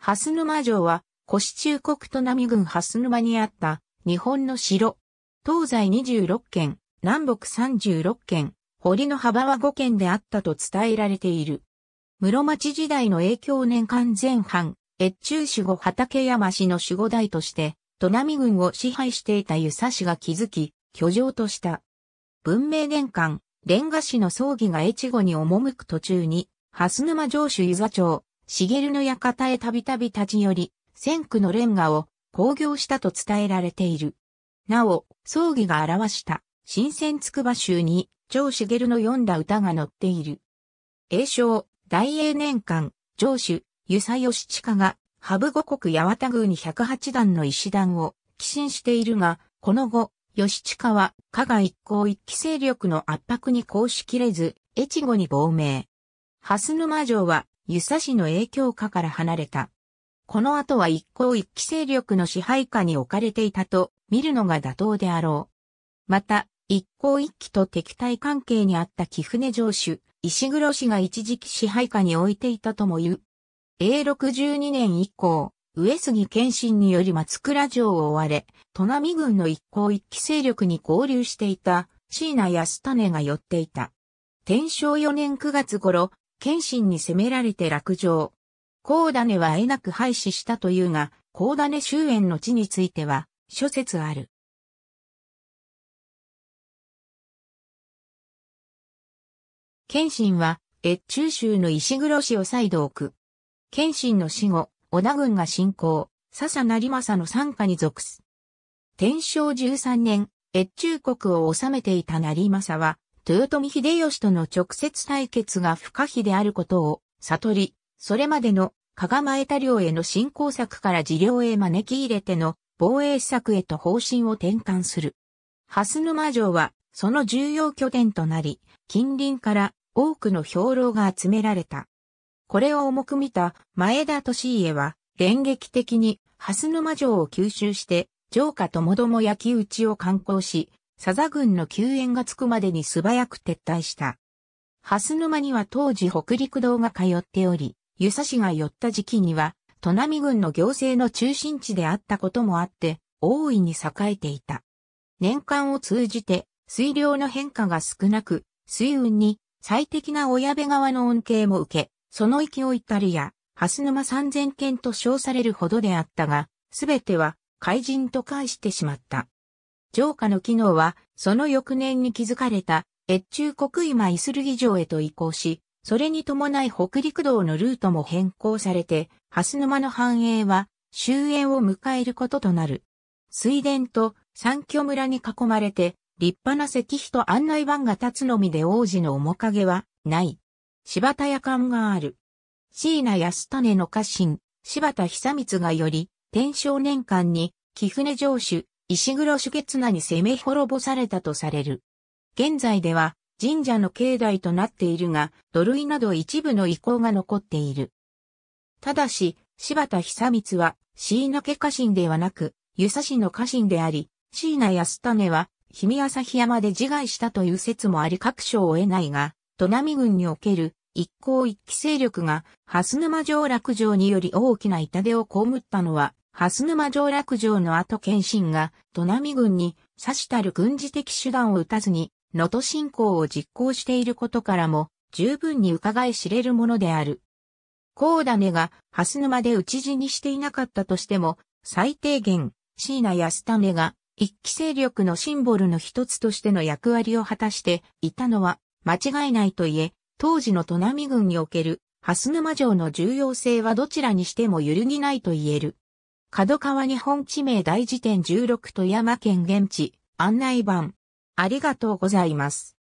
蓮沼城は、越中国都波郡蓮沼にあった日本の城。東西26県、南北36県、堀の幅は5県であったと伝えられている。室町時代の影響年間前半、越中守護畠山氏の守護大として、都並郡を支配していた湯佐氏が築き、居城とした。文明年間、レンガ氏の葬儀が越後に赴く途中に、蓮沼城主伊佐町、茂の館へたびたび立ち寄り、千区のレンガを興行したと伝えられている。なお、葬儀が表した新鮮筑波州に長茂の読んだ歌が載っている。栄称、大英年間、城主、湯佐義親が、ハブ五国八幡宮に108段の石段を寄進しているが、この後、義親は、加賀一向一期勢力の圧迫に行しきれず、越後に亡命。蓮沼城は、湯佐氏の影響下から離れた。この後は一向一期勢力の支配下に置かれていたと見るのが妥当であろう。また、一向一揆と敵対関係にあった貴船城主、石黒氏が一時期支配下に置いていたとも言う。永禄12年以降、上杉謙信により松倉城を追われ、砺波軍の一向一揆勢力に合流していた椎名康種が寄っていた。天正4年9月頃、謙信に攻められて落城。高種は得なく廃止したというが、高種終焉の地については、諸説ある。謙信は、越中州の石黒氏を再度置く。謙信の死後、織田軍が侵攻、笹成政の傘下に属す。天正13年、越中国を治めていた成政は、豊臣秀吉との直接対決が不可避であることを悟り、それまでの加賀前田領への進行策から治領へ招き入れての防衛策へと方針を転換する。蓮沼城はその重要拠点となり、近隣から多くの兵糧が集められた。これを重く見た前田利家は、電撃的に蓮沼城を吸収して、城下ともども焼き討ちを敢行し、サザ軍の救援がつくまでに素早く撤退した。蓮沼には当時北陸道が通っており、湯佐氏が寄った時期には、都並軍の行政の中心地であったこともあって、大いに栄えていた。年間を通じて、水量の変化が少なく、水運に最適な親部側の恩恵も受け、その勢いたるや、蓮沼三千件と称されるほどであったが、すべては、怪人と返してしまった。城下の機能は、その翌年に築かれた、越中国今イスルギ城へと移行し、それに伴い北陸道のルートも変更されて、蓮沼の繁栄は終焉を迎えることとなる。水田と三居村に囲まれて、立派な石碑と案内板が立つのみで王子の面影はない。柴田屋館がある。椎名安種の家臣、柴田久光がより、天正年間に、貴船城主、石黒主月名に攻め滅ぼされたとされる。現在では神社の境内となっているが、土塁など一部の遺構が残っている。ただし、柴田久光は、椎名家家臣ではなく、湯佐氏の家臣であり、椎名安種は、日見日山で自害したという説もあり確証を得ないが、砺波郡における一向一揆勢力が、蓮沼城落城により大きな痛手を被ったのは、蓮沼上落城の後謙信が、砺波軍に、差したる軍事的手段を打たずに、能登侵攻を実行していることからも、十分に伺い知れるものである。高種が、蓮沼で討ち死にしていなかったとしても、最低限、椎名タ種が、一期勢力のシンボルの一つとしての役割を果たしていたのは、間違いないといえ、当時の砺波軍における、蓮沼城の重要性はどちらにしても揺るぎないと言える。角川日本地名大辞典16富山県現地案内版。ありがとうございます。